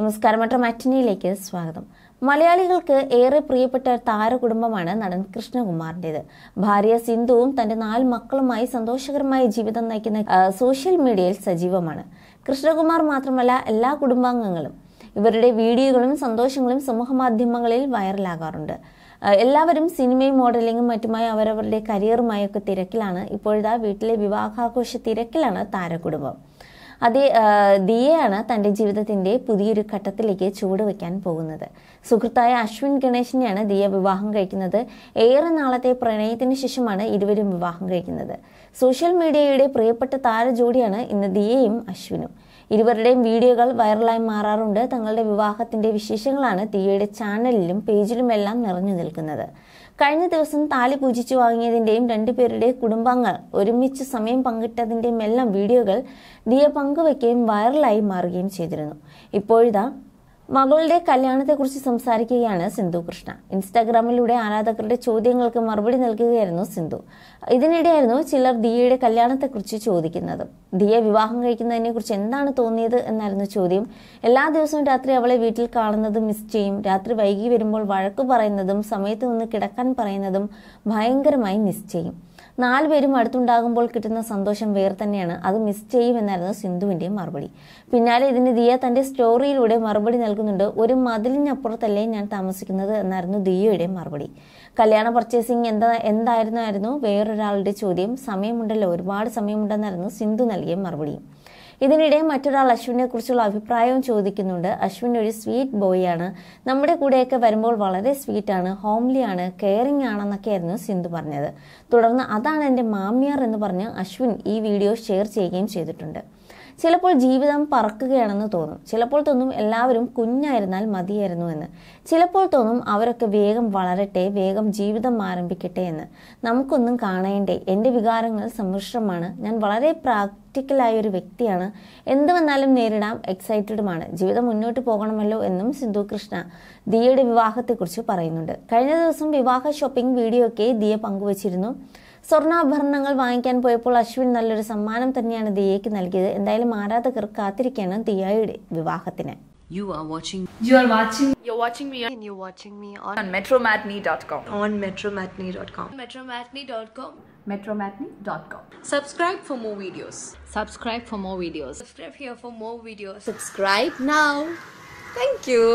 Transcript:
നമസ്കാരം മറ്റ മറ്റിനിയിലേക്ക് സ്വാഗതം മലയാളികൾക്ക് ഏറെ പ്രിയപ്പെട്ട താരകുടുംബമാണ് നടൻ കൃഷ്ണകുമാറിൻ്റെത് ഭാര്യ സിന്ധുവും തന്റെ നാല് മക്കളുമായി സന്തോഷകരമായ ജീവിതം നയിക്കുന്ന സോഷ്യൽ മീഡിയയിൽ സജീവമാണ് കൃഷ്ണകുമാർ മാത്രമല്ല എല്ലാ കുടുംബാംഗങ്ങളും ഇവരുടെ വീഡിയോകളും സന്തോഷങ്ങളും സമൂഹമാധ്യമങ്ങളിൽ വൈറലാകാറുണ്ട് എല്ലാവരും സിനിമയും മോഡലിങ്ങും മറ്റുമായി അവരവരുടെ കരിയറുമായൊക്കെ തിരക്കിലാണ് ഇപ്പോഴത്തെ വീട്ടിലെ വിവാഹാഘോഷ തിരക്കിലാണ് താരകുടുംബം അതേ ദിയയാണ് തൻ്റെ ജീവിതത്തിൻ്റെ പുതിയൊരു ഘട്ടത്തിലേക്ക് ചുവടുവെക്കാൻ പോകുന്നത് സുഹൃത്തായ അശ്വിൻ ഗണേശിനെയാണ് ദിയ വിവാഹം കഴിക്കുന്നത് ഏറെ നാളത്തെ പ്രണയത്തിന് ശേഷമാണ് ഇരുവരും വിവാഹം കഴിക്കുന്നത് സോഷ്യൽ മീഡിയയുടെ പ്രിയപ്പെട്ട താരജോഡിയാണ് ഇന്ന് ദിയയും അശ്വിനും ഇരുവരുടെയും വീഡിയോകൾ വൈറലായി മാറാറുണ്ട് തങ്ങളുടെ വിവാഹത്തിന്റെ വിശേഷങ്ങളാണ് തീയയുടെ ചാനലിലും പേജിലുമെല്ലാം നിറഞ്ഞു നിൽക്കുന്നത് കഴിഞ്ഞ ദിവസം താലി പൂജിച്ചു വാങ്ങിയതിന്റെയും രണ്ടുപേരുടെ കുടുംബങ്ങൾ ഒരുമിച്ച് സമയം പങ്കിട്ടതിന്റെയും എല്ലാം വീഡിയോകൾ ദിയ പങ്കുവയ്ക്കുകയും വൈറലായി മാറുകയും ചെയ്തിരുന്നു ഇപ്പോഴിതാ മകളുടെ കല്യാണത്തെക്കുറിച്ച് സംസാരിക്കുകയാണ് സിന്ധു കൃഷ്ണ ഇൻസ്റ്റാഗ്രാമിലൂടെ ആരാധകരുടെ ചോദ്യങ്ങൾക്ക് മറുപടി നൽകുകയായിരുന്നു സിന്ധു ഇതിനിടെയായിരുന്നു ചിലർ ദിയയുടെ കല്യാണത്തെക്കുറിച്ച് ചോദിക്കുന്നത് ദിയ വിവാഹം കഴിക്കുന്നതിനെ കുറിച്ച് എന്താണ് തോന്നിയത് എന്നായിരുന്നു ചോദ്യം എല്ലാ ദിവസവും രാത്രി അവളെ വീട്ടിൽ കാണുന്നത് മിസ് ചെയ്യും രാത്രി വൈകി വരുമ്പോൾ വഴക്ക് പറയുന്നതും സമയത്ത് ഒന്ന് കിടക്കാൻ പറയുന്നതും ഭയങ്കരമായി മിസ് ചെയ്യും നാല് പേരും അടുത്തുണ്ടാകുമ്പോൾ കിട്ടുന്ന സന്തോഷം വേറെ തന്നെയാണ് അത് മിസ് ചെയ്യുമെന്നായിരുന്നു സിന്ധുവിൻ്റെയും മറുപടി പിന്നാലെ ഇതിന് ദിയ തൻ്റെ സ്റ്റോറിയിലൂടെ മറുപടി നൽകുന്നുണ്ട് ഒരു മതിലിനപ്പുറത്തല്ലേ ഞാൻ താമസിക്കുന്നത് എന്നായിരുന്നു ദിയയുടെ മറുപടി കല്യാണ പർച്ചേസിംഗ് എന്താ എന്തായിരുന്നായിരുന്നു വേറൊരാളുടെ ചോദ്യം സമയമുണ്ടല്ലോ ഒരുപാട് സമയമുണ്ടെന്നായിരുന്നു സിന്ധു നൽകിയ മറുപടിയും ഇതിനിടെ മറ്റൊരാൾ അശ്വിനെ കുറിച്ചുള്ള അഭിപ്രായവും ചോദിക്കുന്നുണ്ട് അശ്വിൻ ഒരു സ്വീറ്റ് ആണ് നമ്മുടെ കൂടെയൊക്കെ വരുമ്പോൾ വളരെ ആണ് ഹോംലി ആണ് കെയറിംഗ് ആയിരുന്നു സിന്ധു പറഞ്ഞത് തുടർന്ന് അതാണ് എൻ്റെ മാമിയാർ എന്ന് പറഞ്ഞ് അശ്വിൻ ഈ വീഡിയോ ഷെയർ ചെയ്യുകയും ചെയ്തിട്ടുണ്ട് ചിലപ്പോൾ ജീവിതം പറക്കുകയാണെന്ന് തോന്നും ചിലപ്പോൾ തോന്നും എല്ലാവരും കുഞ്ഞായിരുന്നാൽ മതിയായിരുന്നു എന്ന് ചിലപ്പോൾ തോന്നും അവരൊക്കെ വേഗം വളരട്ടെ വേഗം ജീവിതം ആരംഭിക്കട്ടെ എന്ന് നമുക്കൊന്നും കാണേണ്ടേ എൻ്റെ വികാരങ്ങൾ സമ്മിശ്രമാണ് ഞാൻ വളരെ പ്രാക്ടിക്കലായ ഒരു വ്യക്തിയാണ് എന്ത് വന്നാലും നേരിടാം എക്സൈറ്റഡുമാണ് ജീവിതം മുന്നോട്ട് പോകണമല്ലോ എന്നും സിന്ധു കൃഷ്ണ ദിയയുടെ വിവാഹത്തെക്കുറിച്ച് പറയുന്നുണ്ട് കഴിഞ്ഞ ദിവസം വിവാഹ ഷോപ്പിംഗ് വീഡിയോ ഒക്കെ ദിയ പങ്കുവച്ചിരുന്നു സ്വർണ്ണാഭരണങ്ങൾ വാങ്ങിക്കാൻ പോയപ്പോൾ അശ്വിൻ നല്ലൊരു സമ്മാനം തന്നെയാണ് ദിയയ്ക്ക് നൽകിയത് എന്തായാലും ആരാധകർ കാത്തിരിക്കുകയാണ് ദിയയുടെ വിവാഹത്തിന് You are watching. You are watching. You're watching me. And you're watching me on, on metromatney.com. On metromatney.com. Metromatney.com. Metromatney.com. Subscribe for more videos. Subscribe for more videos. Subscribe here for more videos. Subscribe now. Thank you.